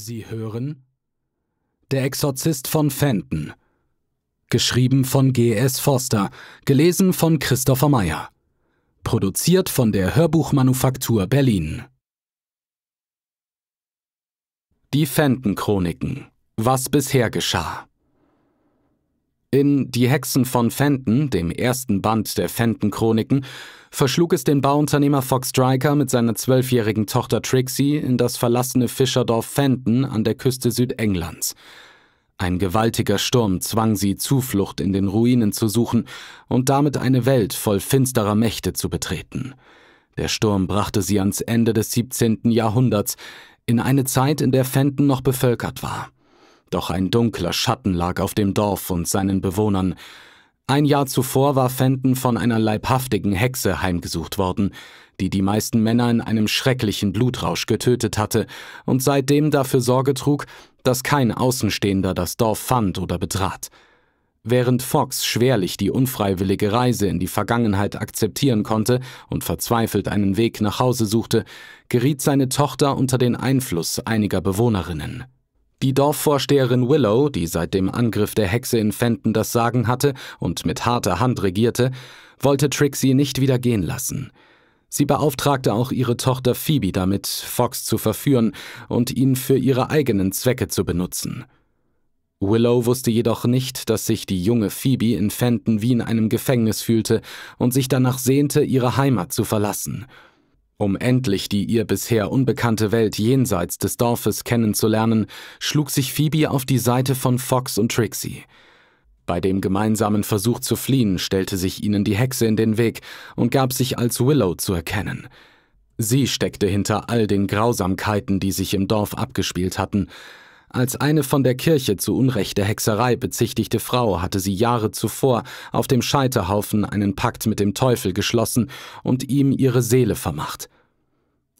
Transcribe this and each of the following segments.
Sie hören Der Exorzist von Fenton. Geschrieben von G.S. Forster, gelesen von Christopher Meyer. Produziert von der Hörbuchmanufaktur Berlin. Die Fenton-Chroniken. Was bisher geschah. In Die Hexen von Fenton, dem ersten Band der Fenton-Chroniken, verschlug es den Bauunternehmer Fox Striker mit seiner zwölfjährigen Tochter Trixie in das verlassene Fischerdorf Fenton an der Küste Südenglands. Ein gewaltiger Sturm zwang sie, Zuflucht in den Ruinen zu suchen und damit eine Welt voll finsterer Mächte zu betreten. Der Sturm brachte sie ans Ende des 17. Jahrhunderts, in eine Zeit, in der Fenton noch bevölkert war. Doch ein dunkler Schatten lag auf dem Dorf und seinen Bewohnern. Ein Jahr zuvor war Fenton von einer leibhaftigen Hexe heimgesucht worden, die die meisten Männer in einem schrecklichen Blutrausch getötet hatte und seitdem dafür Sorge trug, dass kein Außenstehender das Dorf fand oder betrat. Während Fox schwerlich die unfreiwillige Reise in die Vergangenheit akzeptieren konnte und verzweifelt einen Weg nach Hause suchte, geriet seine Tochter unter den Einfluss einiger Bewohnerinnen. Die Dorfvorsteherin Willow, die seit dem Angriff der Hexe in Fenton das Sagen hatte und mit harter Hand regierte, wollte Trixie nicht wieder gehen lassen. Sie beauftragte auch ihre Tochter Phoebe damit, Fox zu verführen und ihn für ihre eigenen Zwecke zu benutzen. Willow wusste jedoch nicht, dass sich die junge Phoebe in Fenton wie in einem Gefängnis fühlte und sich danach sehnte, ihre Heimat zu verlassen – um endlich die ihr bisher unbekannte Welt jenseits des Dorfes kennenzulernen, schlug sich Phoebe auf die Seite von Fox und Trixie. Bei dem gemeinsamen Versuch zu fliehen stellte sich ihnen die Hexe in den Weg und gab sich als Willow zu erkennen. Sie steckte hinter all den Grausamkeiten, die sich im Dorf abgespielt hatten, als eine von der Kirche zu Unrecht der Hexerei bezichtigte Frau hatte sie Jahre zuvor auf dem Scheiterhaufen einen Pakt mit dem Teufel geschlossen und ihm ihre Seele vermacht.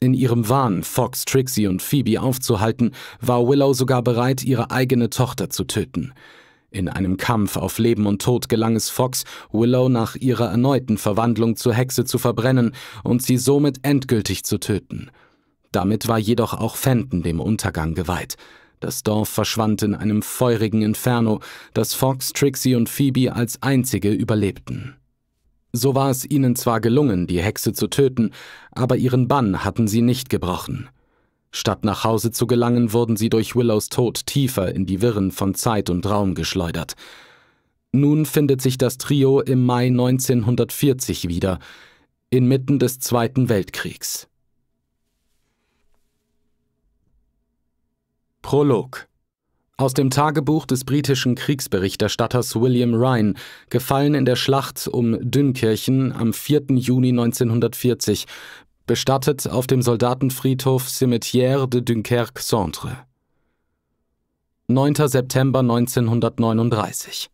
In ihrem Wahn, Fox, Trixie und Phoebe aufzuhalten, war Willow sogar bereit, ihre eigene Tochter zu töten. In einem Kampf auf Leben und Tod gelang es Fox, Willow nach ihrer erneuten Verwandlung zur Hexe zu verbrennen und sie somit endgültig zu töten. Damit war jedoch auch Fenton dem Untergang geweiht. Das Dorf verschwand in einem feurigen Inferno, das Fox, Trixie und Phoebe als einzige überlebten. So war es ihnen zwar gelungen, die Hexe zu töten, aber ihren Bann hatten sie nicht gebrochen. Statt nach Hause zu gelangen, wurden sie durch Willows Tod tiefer in die Wirren von Zeit und Raum geschleudert. Nun findet sich das Trio im Mai 1940 wieder, inmitten des Zweiten Weltkriegs. Prolog Aus dem Tagebuch des britischen Kriegsberichterstatters William Ryan, gefallen in der Schlacht um Dünkirchen am 4. Juni 1940, bestattet auf dem Soldatenfriedhof Cimetière de Dunkerque-Centre. 9. September 1939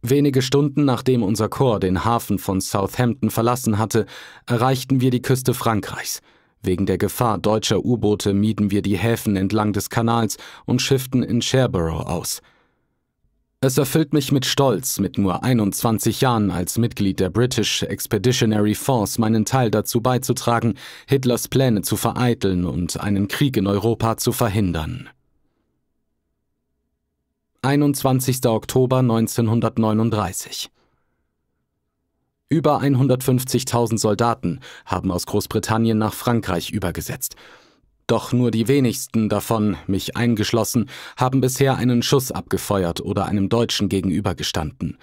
Wenige Stunden nachdem unser Korps den Hafen von Southampton verlassen hatte, erreichten wir die Küste Frankreichs – Wegen der Gefahr deutscher U-Boote mieden wir die Häfen entlang des Kanals und schifften in Sherborough aus. Es erfüllt mich mit Stolz, mit nur 21 Jahren als Mitglied der British Expeditionary Force meinen Teil dazu beizutragen, Hitlers Pläne zu vereiteln und einen Krieg in Europa zu verhindern. 21. Oktober 1939 über 150.000 Soldaten haben aus Großbritannien nach Frankreich übergesetzt. Doch nur die wenigsten davon, mich eingeschlossen, haben bisher einen Schuss abgefeuert oder einem Deutschen gegenübergestanden.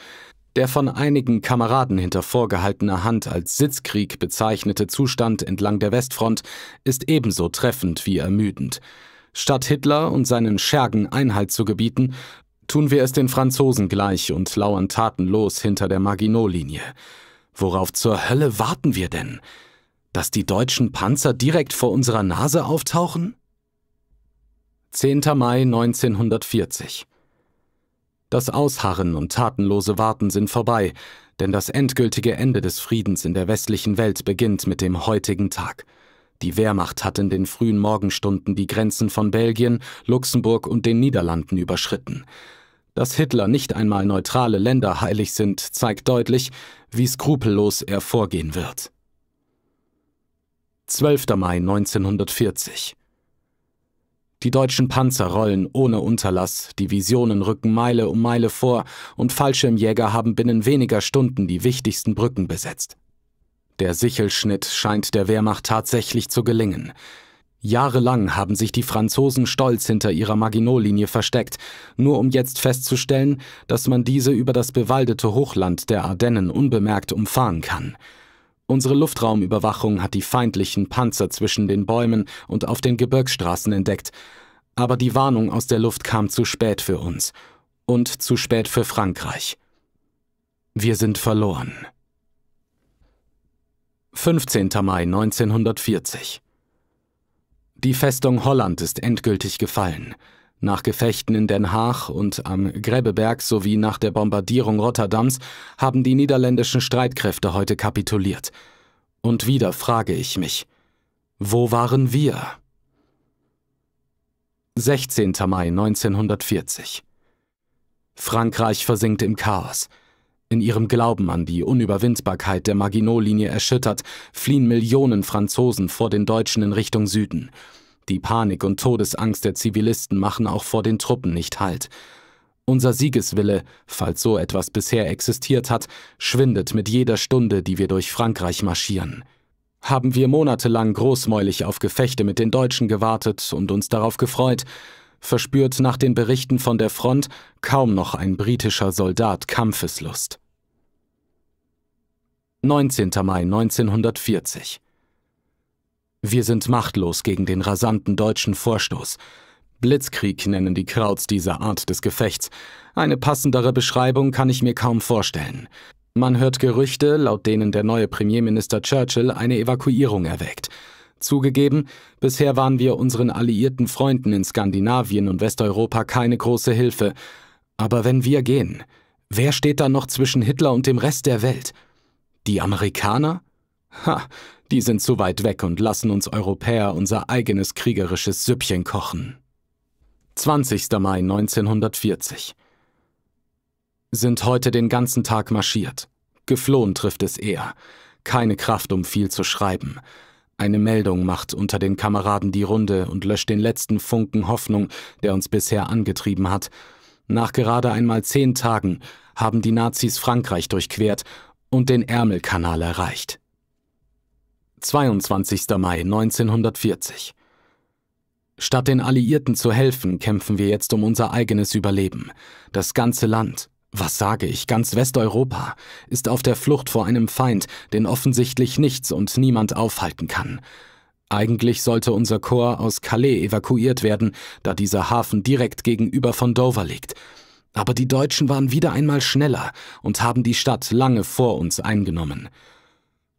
Der von einigen Kameraden hinter vorgehaltener Hand als Sitzkrieg bezeichnete Zustand entlang der Westfront ist ebenso treffend wie ermüdend. Statt Hitler und seinen Schergen Einhalt zu gebieten, tun wir es den Franzosen gleich und lauern tatenlos hinter der Maginot-Linie. Worauf zur Hölle warten wir denn? Dass die deutschen Panzer direkt vor unserer Nase auftauchen? 10. Mai 1940. Das Ausharren und tatenlose Warten sind vorbei, denn das endgültige Ende des Friedens in der westlichen Welt beginnt mit dem heutigen Tag. Die Wehrmacht hat in den frühen Morgenstunden die Grenzen von Belgien, Luxemburg und den Niederlanden überschritten. Dass Hitler nicht einmal neutrale Länder heilig sind, zeigt deutlich, wie skrupellos er vorgehen wird. 12. Mai 1940 Die deutschen Panzer rollen ohne Unterlass, Divisionen rücken Meile um Meile vor und Fallschirmjäger haben binnen weniger Stunden die wichtigsten Brücken besetzt. Der Sichelschnitt scheint der Wehrmacht tatsächlich zu gelingen. Jahrelang haben sich die Franzosen stolz hinter ihrer Maginot-Linie versteckt, nur um jetzt festzustellen, dass man diese über das bewaldete Hochland der Ardennen unbemerkt umfahren kann. Unsere Luftraumüberwachung hat die feindlichen Panzer zwischen den Bäumen und auf den Gebirgsstraßen entdeckt, aber die Warnung aus der Luft kam zu spät für uns und zu spät für Frankreich. Wir sind verloren. 15. Mai 1940 die Festung Holland ist endgültig gefallen. Nach Gefechten in Den Haag und am Gräbeberg sowie nach der Bombardierung Rotterdams haben die niederländischen Streitkräfte heute kapituliert. Und wieder frage ich mich, wo waren wir? 16. Mai 1940 Frankreich versinkt im Chaos. In ihrem Glauben an die Unüberwindbarkeit der Maginot-Linie erschüttert, fliehen Millionen Franzosen vor den Deutschen in Richtung Süden. Die Panik und Todesangst der Zivilisten machen auch vor den Truppen nicht Halt. Unser Siegeswille, falls so etwas bisher existiert hat, schwindet mit jeder Stunde, die wir durch Frankreich marschieren. Haben wir monatelang großmäulig auf Gefechte mit den Deutschen gewartet und uns darauf gefreut, verspürt nach den Berichten von der Front kaum noch ein britischer Soldat Kampfeslust. 19. Mai 1940 Wir sind machtlos gegen den rasanten deutschen Vorstoß. Blitzkrieg nennen die Krauts diese Art des Gefechts. Eine passendere Beschreibung kann ich mir kaum vorstellen. Man hört Gerüchte, laut denen der neue Premierminister Churchill eine Evakuierung erwägt. Zugegeben, bisher waren wir unseren alliierten Freunden in Skandinavien und Westeuropa keine große Hilfe. Aber wenn wir gehen, wer steht da noch zwischen Hitler und dem Rest der Welt? Die Amerikaner? Ha, die sind zu weit weg und lassen uns Europäer unser eigenes kriegerisches Süppchen kochen. 20. Mai 1940 Sind heute den ganzen Tag marschiert. Geflohen trifft es eher. Keine Kraft, um viel zu schreiben. Eine Meldung macht unter den Kameraden die Runde und löscht den letzten Funken Hoffnung, der uns bisher angetrieben hat. Nach gerade einmal zehn Tagen haben die Nazis Frankreich durchquert und den Ärmelkanal erreicht. 22. Mai 1940. Statt den Alliierten zu helfen, kämpfen wir jetzt um unser eigenes Überleben. Das ganze Land, was sage ich, ganz Westeuropa ist auf der Flucht vor einem Feind, den offensichtlich nichts und niemand aufhalten kann. Eigentlich sollte unser Korps aus Calais evakuiert werden, da dieser Hafen direkt gegenüber von Dover liegt. Aber die Deutschen waren wieder einmal schneller und haben die Stadt lange vor uns eingenommen.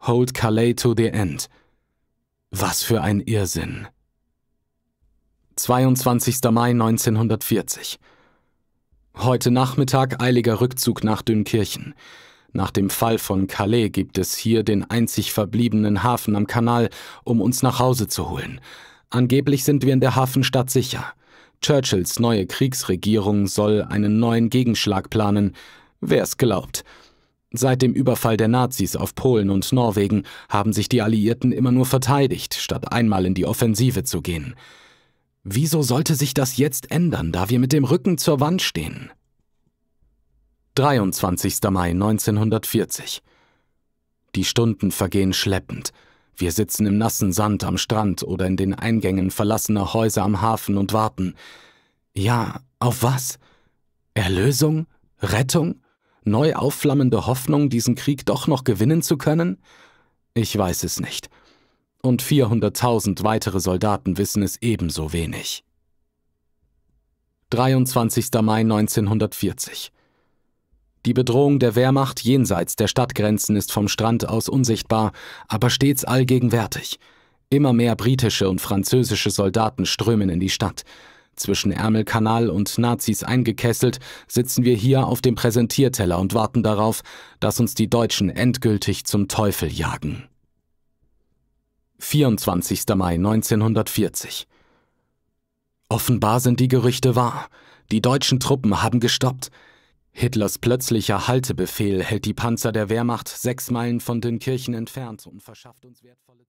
Hold Calais to the end. Was für ein Irrsinn. 22. Mai 1940 Heute Nachmittag eiliger Rückzug nach Dünkirchen. Nach dem Fall von Calais gibt es hier den einzig verbliebenen Hafen am Kanal, um uns nach Hause zu holen. Angeblich sind wir in der Hafenstadt sicher. Churchills neue Kriegsregierung soll einen neuen Gegenschlag planen. Wer's glaubt. Seit dem Überfall der Nazis auf Polen und Norwegen haben sich die Alliierten immer nur verteidigt, statt einmal in die Offensive zu gehen. Wieso sollte sich das jetzt ändern, da wir mit dem Rücken zur Wand stehen? 23. Mai 1940. Die Stunden vergehen schleppend. Wir sitzen im nassen Sand am Strand oder in den Eingängen verlassener Häuser am Hafen und warten. Ja, auf was? Erlösung? Rettung? Neu aufflammende Hoffnung, diesen Krieg doch noch gewinnen zu können? Ich weiß es nicht und 400.000 weitere Soldaten wissen es ebenso wenig. 23. Mai 1940 Die Bedrohung der Wehrmacht jenseits der Stadtgrenzen ist vom Strand aus unsichtbar, aber stets allgegenwärtig. Immer mehr britische und französische Soldaten strömen in die Stadt. Zwischen Ärmelkanal und Nazis eingekesselt, sitzen wir hier auf dem Präsentierteller und warten darauf, dass uns die Deutschen endgültig zum Teufel jagen. 24. Mai 1940. Offenbar sind die Gerüchte wahr. Die deutschen Truppen haben gestoppt. Hitlers plötzlicher Haltebefehl hält die Panzer der Wehrmacht sechs Meilen von den Kirchen entfernt und verschafft uns wertvolle...